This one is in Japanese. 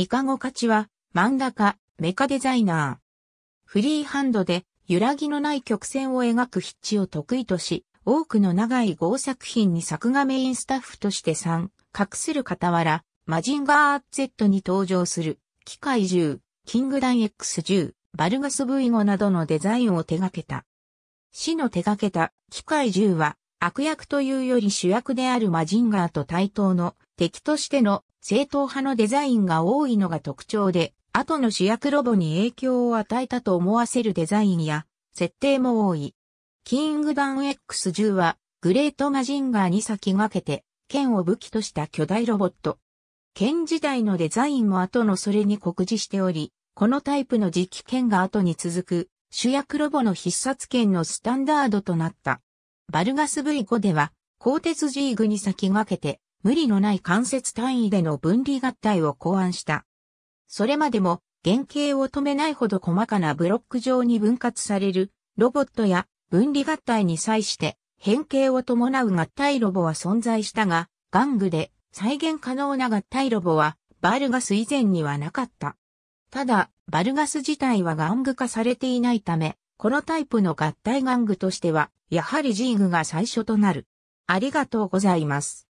イカゴカチは漫画家、メカデザイナー。フリーハンドで揺らぎのない曲線を描く筆致を得意とし、多くの長い合作品に作画メインスタッフとして参画する傍ら、マジンガー Z に登場する、機械銃、キングダン X10、バルガス V5 などのデザインを手掛けた。死の手掛けた機械銃は悪役というより主役であるマジンガーと対等の敵としての正統派のデザインが多いのが特徴で、後の主役ロボに影響を与えたと思わせるデザインや設定も多い。キングダム X10 はグレートマジンガーに先駆けて剣を武器とした巨大ロボット。剣時代のデザインも後のそれに酷似しており、このタイプの磁気剣が後に続く主役ロボの必殺剣のスタンダードとなった。バルガス V5 では、鋼鉄 G 具に先駆けて、無理のない関節単位での分離合体を考案した。それまでも、原型を止めないほど細かなブロック状に分割される、ロボットや分離合体に際して、変形を伴う合体ロボは存在したが、玩具で再現可能な合体ロボは、バルガス以前にはなかった。ただ、バルガス自体は玩具化されていないため、このタイプの合体玩具としては、やはりジーグが最初となる。ありがとうございます。